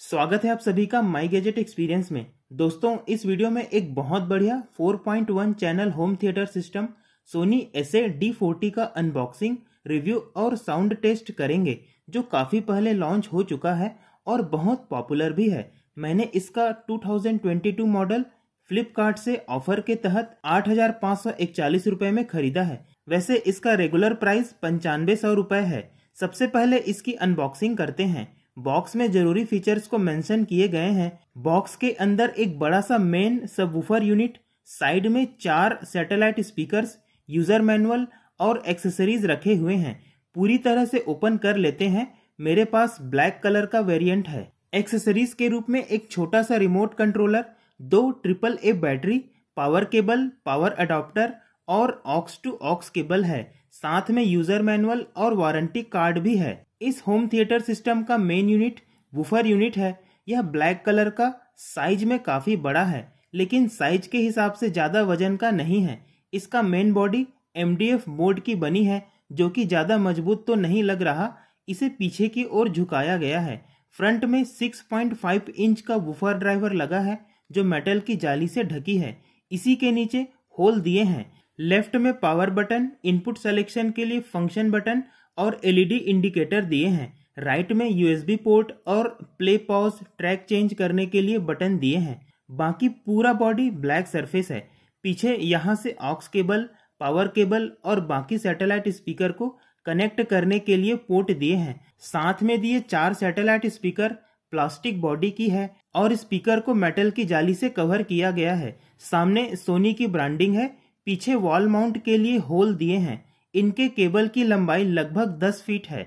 स्वागत है आप सभी का माई गैजेट एक्सपीरियंस में दोस्तों इस वीडियो में एक बहुत बढ़िया 4.1 channel home theatre system Sony S A D forty का अनबॉक्सिंग रिव्यू और साउंड टेस्ट करेंगे जो काफ़ी पहले लॉन्च हो चुका है और बहुत पॉपुलर भी है मैंने इसका 2022 मॉडल फ्लिपकार्ट से ऑफर के तहत आठ हजार में खरीदा है वैसे इसका रेगुलर प्राइस पंचानवे सौ है सबसे पहले इसकी अनबॉक्सिंग करते हैं बॉक्स में जरूरी फीचर्स को मेंशन किए गए हैं बॉक्स के अंदर एक बड़ा सा मेन सबवूफर यूनिट साइड में चार सैटेलाइट स्पीकर्स यूजर मैनुअल और एक्सेसरीज रखे हुए हैं पूरी तरह से ओपन कर लेते हैं मेरे पास ब्लैक कलर का वेरिएंट है एक्सेसरीज के रूप में एक छोटा सा रिमोट कंट्रोलर दो triple A battery power cable power adapter और ऑक्स टू ऑक्स केबल है साथ में यूजर मैनुअल और वारंटी कार्ड भी है इस होम थिएटर सिस्टम का मेन यूनिट वुफर यूनिट है यह ब्लैक कलर का साइज में काफ़ी बड़ा है लेकिन साइज के हिसाब से ज़्यादा वजन का नहीं है इसका मेन बॉडी एम मोड की बनी है जो कि ज़्यादा मजबूत तो नहीं लग रहा इसे पीछे की ओर झुकाया गया है फ्रंट में 6.5 इंच का वुफर ड्राइवर लगा है जो मेटल की जाली से ढकी है इसी के नीचे होल दिए हैं लेफ्ट में पावर बटन इनपुट सेलेक्शन के लिए फंक्शन बटन और एलईडी इंडिकेटर e दिए हैं राइट में यूएसबी पोर्ट और प्ले पॉज ट्रैक चेंज करने के लिए बटन दिए हैं बाकी पूरा बॉडी ब्लैक सरफेस है पीछे यहाँ से ऑक्स केबल पावर केबल और बाकी सैटेलाइट स्पीकर को कनेक्ट करने के लिए पोर्ट दिए हैं साथ में दिए चार सैटेलाइट स्पीकर प्लास्टिक बॉडी की है और स्पीकर को मेटल की जाली से कवर किया गया है सामने सोनी की ब्रांडिंग है पीछे वॉल माउंट के लिए होल दिए हैं इनके केबल की लंबाई लगभग 10 फीट है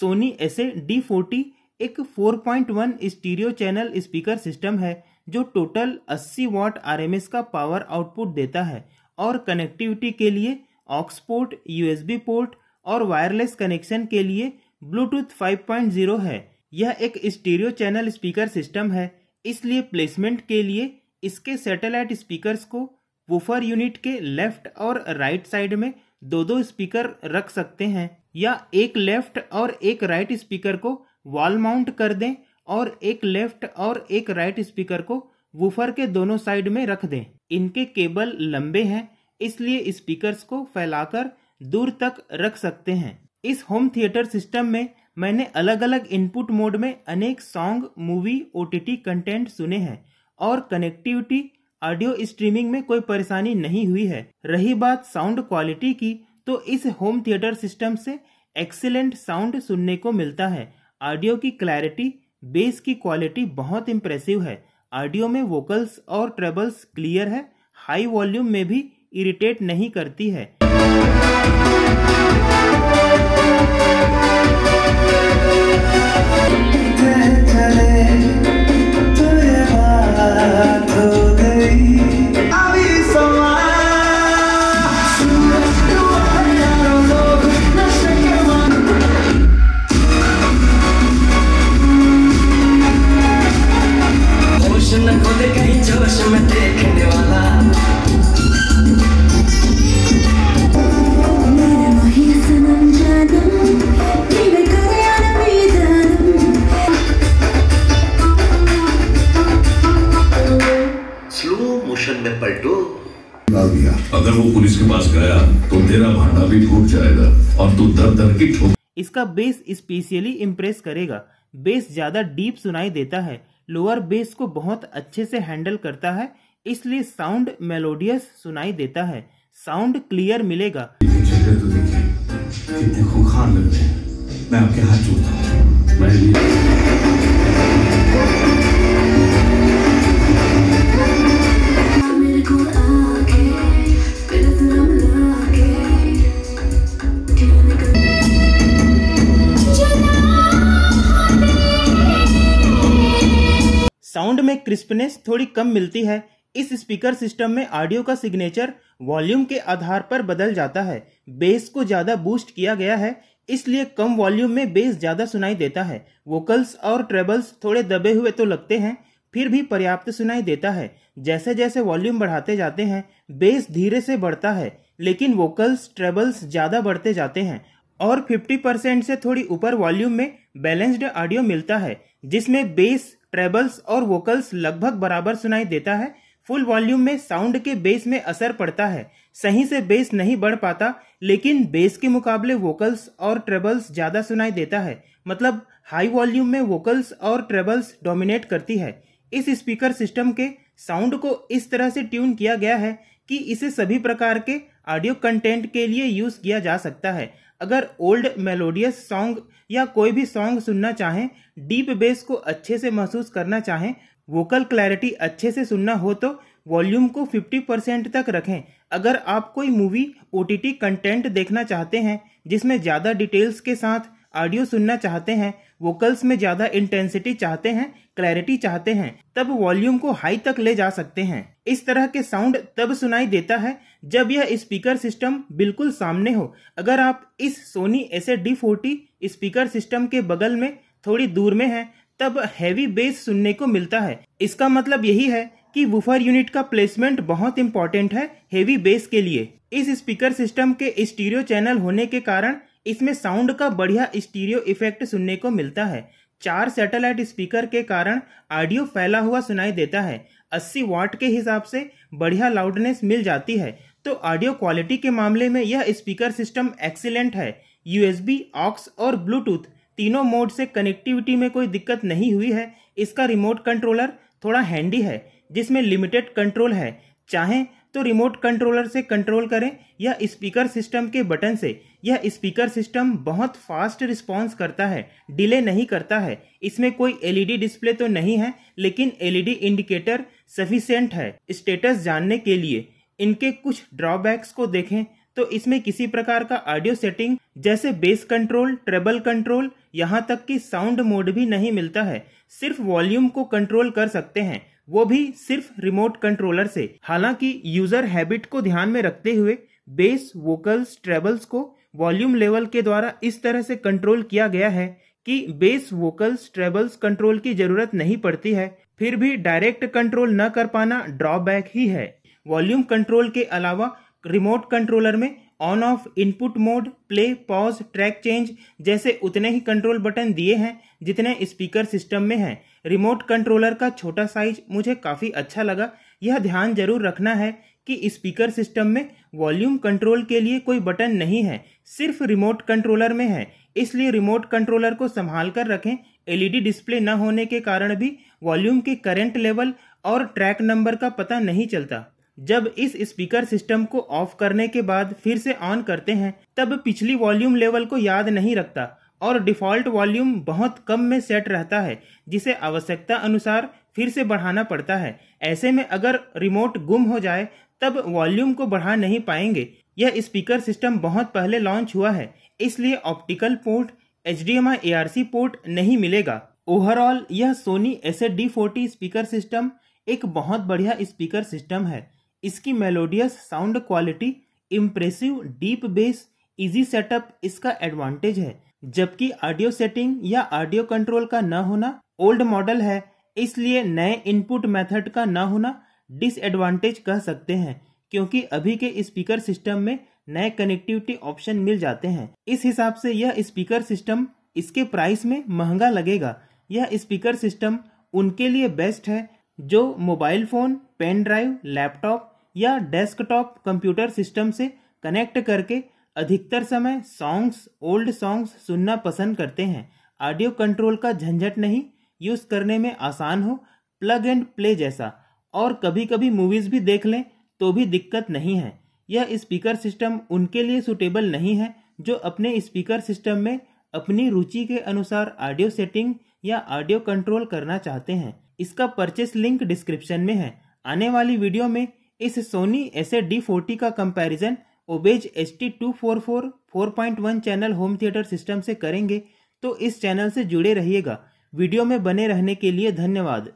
सोनी एसे डी फोर्टी एक 4.1 स्टीरियो चैनल स्पीकर सिस्टम है जो टोटल 80 वॉट आरएमएस का पावर आउटपुट देता है और कनेक्टिविटी के लिए ऑक्स पोर्ट यूएसबी पोर्ट और वायरलेस कनेक्शन के लिए ब्लूटूथ 5.0 है यह एक स्टीरियो चैनल स्पीकर सिस्टम है इसलिए प्लेसमेंट के लिए इसके सैटेलाइट स्पीकर्स को वूफर यूनिट के लेफ्ट और राइट साइड में दो दो स्पीकर रख सकते हैं या एक लेफ्ट और एक राइट स्पीकर को वॉल माउंट कर दें और एक लेफ्ट और एक राइट स्पीकर को वूफर के दोनों साइड में रख दें इनके केबल लंबे हैं इसलिए स्पीकर्स को फैलाकर दूर तक रख सकते हैं इस होम थिएटर सिस्टम में मैंने अलग अलग इनपुट मोड में अनेक song movie O T content सुने हैं और कनेक्टिविटी ऑडियो स्ट्रीमिंग में कोई परेशानी नहीं हुई है रही बात साउंड क्वालिटी की तो इस होम थिएटर सिस्टम से एक्सीलेंट साउंड सुनने को मिलता है ऑडियो की क्लैरिटी बेस की क्वालिटी बहुत इम्प्रेसिव है ऑडियो में वोकल्स और ट्रेबल्स क्लियर है हाई वॉल्यूम में भी इरिटेट नहीं करती है पास गया तो तेरा भांडा भी फूट जाएगा और तू दर दर की ठोक इसका बेस स्पेशली इम्प्रेस करेगा बेस ज्यादा डीप सुनाई देता है लोअर बेस को बहुत अच्छे से हैंडल करता है इसलिए साउंड मेलोडियस सुनाई देता है साउंड क्लियर मिलेगा कितने खूबखान लग रहे हैं मैं आपके हाथ जोड़ता हूँ साउंड में क्रिस्पनेस थोड़ी कम मिलती है इस स्पीकर सिस्टम में ऑडियो का सिग्नेचर वॉल्यूम के आधार पर बदल जाता है बेस को ज़्यादा बूस्ट किया गया है इसलिए कम वॉल्यूम में बेस ज़्यादा सुनाई देता है वोकल्स और ट्रेबल्स थोड़े दबे हुए तो लगते हैं फिर भी पर्याप्त सुनाई देता है जैसे जैसे वॉल्यूम बढ़ाते जाते हैं बेस धीरे से बढ़ता है लेकिन वोकल्स ट्रेबल्स ज़्यादा बढ़ते जाते हैं और 50% से थोड़ी ऊपर वॉल्यूम में बैलेंस्ड ऑडियो मिलता है जिसमें बेस ट्रेबल्स और वोकल्स लगभग बराबर सुनाई देता है फुल वॉल्यूम में साउंड के बेस में असर पड़ता है सही से बेस नहीं बढ़ पाता लेकिन बेस के मुकाबले वोकल्स और ट्रेबल्स ज़्यादा सुनाई देता है मतलब हाई वॉल्यूम में वोकल्स और ट्रेबल्स डोमिनेट करती है इस स्पीकर सिस्टम के साउंड को इस तरह से ट्यून किया गया है कि इसे सभी प्रकार के ऑडियो कंटेंट के लिए यूज़ किया जा सकता है अगर ओल्ड मेलोडियस सॉन्ग या कोई भी सॉन्ग सुनना चाहें डीप बेस को अच्छे से महसूस करना चाहें वोकल क्लैरिटी अच्छे से सुनना हो तो वॉल्यूम को 50 परसेंट तक रखें अगर आप कोई मूवी ओ कंटेंट देखना चाहते हैं जिसमें ज़्यादा डिटेल्स के साथ ऑडियो सुनना चाहते हैं वोकल्स में ज़्यादा इंटेंसिटी चाहते हैं क्लैरिटी चाहते हैं तब वॉल्यूम को हाई तक ले जा सकते हैं इस तरह के साउंड तब सुनाई देता है जब यह स्पीकर सिस्टम बिल्कुल सामने हो अगर आप इस Sony S D forty speaker system के बगल में थोड़ी दूर में है तब हैवी बेस सुनने को मिलता है इसका मतलब यही है कि वुफर यूनिट का प्लेसमेंट बहुत इंपॉर्टेंट है हेवी बेस के लिए इस स्पीकर सिस्टम के स्टीरियो चैनल होने के कारण इसमें साउंड का बढ़िया स्टीरियो इफेक्ट सुनने को मिलता है चार सैटेलाइट स्पीकर के कारण ऑडियो फैला हुआ सुनाई देता है 80 वाट के हिसाब से बढ़िया लाउडनेस मिल जाती है तो ऑडियो क्वालिटी के मामले में यह स्पीकर सिस्टम एक्सीलेंट है यूएसबी ऑक्स और ब्लूटूथ तीनों मोड से कनेक्टिविटी में कोई दिक्कत नहीं हुई है इसका रिमोट कंट्रोलर थोड़ा हैंडी है जिसमें लिमिटेड कंट्रोल है चाहें तो रिमोट कंट्रोलर से कंट्रोल करें या स्पीकर सिस्टम के बटन से यह स्पीकर सिस्टम बहुत फास्ट रिस्पॉन्स करता है डिले नहीं करता है इसमें कोई एलईडी डिस्प्ले तो नहीं है लेकिन एलईडी इंडिकेटर सफिशेंट है स्टेटस जानने के लिए इनके कुछ ड्रॉबैक्स को देखें तो इसमें किसी प्रकार का ऑडियो सेटिंग जैसे बेस कंट्रोल ट्रेबल कंट्रोल यहाँ तक कि साउंड मोड भी नहीं मिलता है सिर्फ वॉल्यूम को कंट्रोल कर सकते हैं वो भी सिर्फ रिमोट कंट्रोलर से हालांकि यूजर हैबिट को ध्यान में रखते हुए बेस वोकल्स ट्रेबल्स को वॉल्यूम लेवल के द्वारा इस तरह से कंट्रोल किया गया है कि बेस वोकल्स ट्रेबल्स कंट्रोल की जरूरत नहीं पड़ती है फिर भी डायरेक्ट कंट्रोल न कर पाना ड्रॉबैक ही है वॉल्यूम कंट्रोल के अलावा रिमोट कंट्रोलर में on off input mode play pause track change जैसे उतने ही कंट्रोल बटन दिए हैं जितने स्पीकर सिस्टम में हैं रिमोट कंट्रोलर का छोटा साइज मुझे काफ़ी अच्छा लगा यह ध्यान जरूर रखना है कि स्पीकर सिस्टम में वॉल्यूम कंट्रोल के लिए कोई बटन नहीं है सिर्फ रिमोट कंट्रोलर में है इसलिए रिमोट कंट्रोलर को संभाल कर रखें एलईडी डिस्प्ले e न होने के कारण भी वॉल्यूम के करंट लेवल और ट्रैक नंबर का पता नहीं चलता जब इस स्पीकर सिस्टम को ऑफ करने के बाद फिर से ऑन करते हैं तब पिछली वॉल्यूम लेवल को याद नहीं रखता और डिफ़ॉल्ट वॉल्यूम बहुत कम में सेट रहता है जिसे आवश्यकता अनुसार फिर से बढ़ाना पड़ता है ऐसे में अगर रिमोट गुम हो जाए तब वॉल्यूम को बढ़ा नहीं पाएंगे यह स्पीकर सिस्टम बहुत पहले लॉन्च हुआ है इसलिए optical port H D port नहीं मिलेगा ओवरऑल यह Sony S D forty speaker system एक बहुत बढ़िया स्पीकर सिस्टम है इसकी melodious sound quality impressive deep bass easy setup इसका एडवांटेज है जबकि ऑडियो सेटिंग या ऑडियो कंट्रोल का न होना ओल्ड मॉडल है इसलिए नए इनपुट मेथड का न होना डिसएडवांटेज कह सकते हैं क्योंकि अभी के स्पीकर सिस्टम में नए कनेक्टिविटी ऑप्शन मिल जाते हैं इस हिसाब से यह स्पीकर सिस्टम इसके प्राइस में महंगा लगेगा यह स्पीकर सिस्टम उनके लिए बेस्ट है जो mobile phone pen drive laptop या डेस्कटॉप कंप्यूटर सिस्टम से कनेक्ट करके अधिकतर समय सॉन्ग्स ओल्ड सॉन्ग्स सुनना पसंद करते हैं ऑडियो कंट्रोल का झंझट नहीं यूज़ करने में आसान हो प्लग एंड प्ले जैसा और कभी कभी मूवीज़ भी देख लें तो भी दिक्कत नहीं है यह स्पीकर सिस्टम उनके लिए सुटेबल नहीं है जो अपने स्पीकर सिस्टम में अपनी रुचि के अनुसार ऑडियो सेटिंग या ऑडियो कंट्रोल करना चाहते हैं इसका परचेस लिंक डिस्क्रिप्शन में है आने वाली वीडियो में इस सोनी एस डी फोर्टी का कंपैरिजन ओबेज H T two four four four point one channel home theatre system से करेंगे तो इस चैनल से जुड़े रहिएगा वीडियो में बने रहने के लिए धन्यवाद